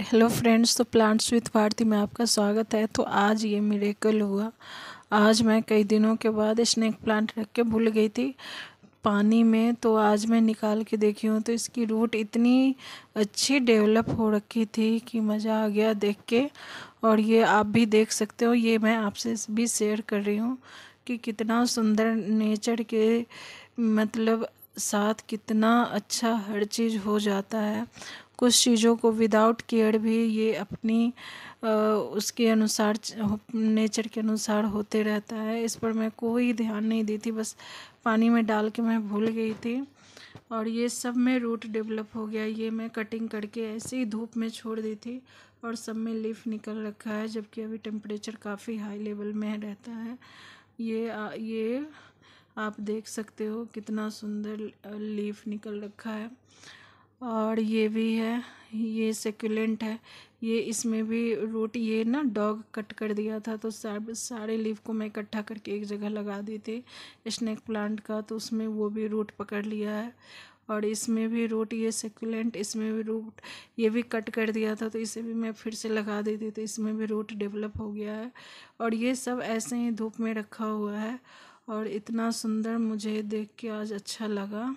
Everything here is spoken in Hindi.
हेलो फ्रेंड्स तो प्लांट्स विथ भारती में आपका स्वागत है तो आज ये मेरेकल हुआ आज मैं कई दिनों के बाद स्नैक प्लांट रख के भूल गई थी पानी में तो आज मैं निकाल के देखी हूँ तो इसकी रूट इतनी अच्छी डेवलप हो रखी थी कि मज़ा आ गया देख के और ये आप भी देख सकते हो ये मैं आपसे भी शेयर कर रही हूँ कि कितना सुंदर नेचर के मतलब साथ कितना अच्छा हर चीज़ हो जाता है कुछ चीज़ों को विदाउट केयर भी ये अपनी उसके अनुसार नेचर के अनुसार होते रहता है इस पर मैं कोई ध्यान नहीं दी थी बस पानी में डाल के मैं भूल गई थी और ये सब में रूट डेवलप हो गया ये मैं कटिंग करके ऐसे ही धूप में छोड़ दी थी और सब में लीफ निकल रखा है जबकि अभी टेम्परेचर काफ़ी हाई लेवल में रहता है ये आ, ये आप देख सकते हो कितना सुंदर लीफ निकल रखा है और ये भी है ये सेक्यूलेंट है ये इसमें भी रूट ये ना डॉग कट कर दिया था तो सब सारे लीव को मैं इकट्ठा करके एक जगह लगा दी थी स्नैक प्लांट का तो उसमें वो भी रूट पकड़ लिया है और इसमें भी रूट ये सेक्यूलेंट इसमें भी रूट ये भी कट कर दिया था तो इसे भी मैं फिर से लगा देती तो इसमें भी रूट डेवलप हो गया है और ये सब ऐसे ही धूप में रखा हुआ है और इतना सुंदर मुझे देख के आज अच्छा लगा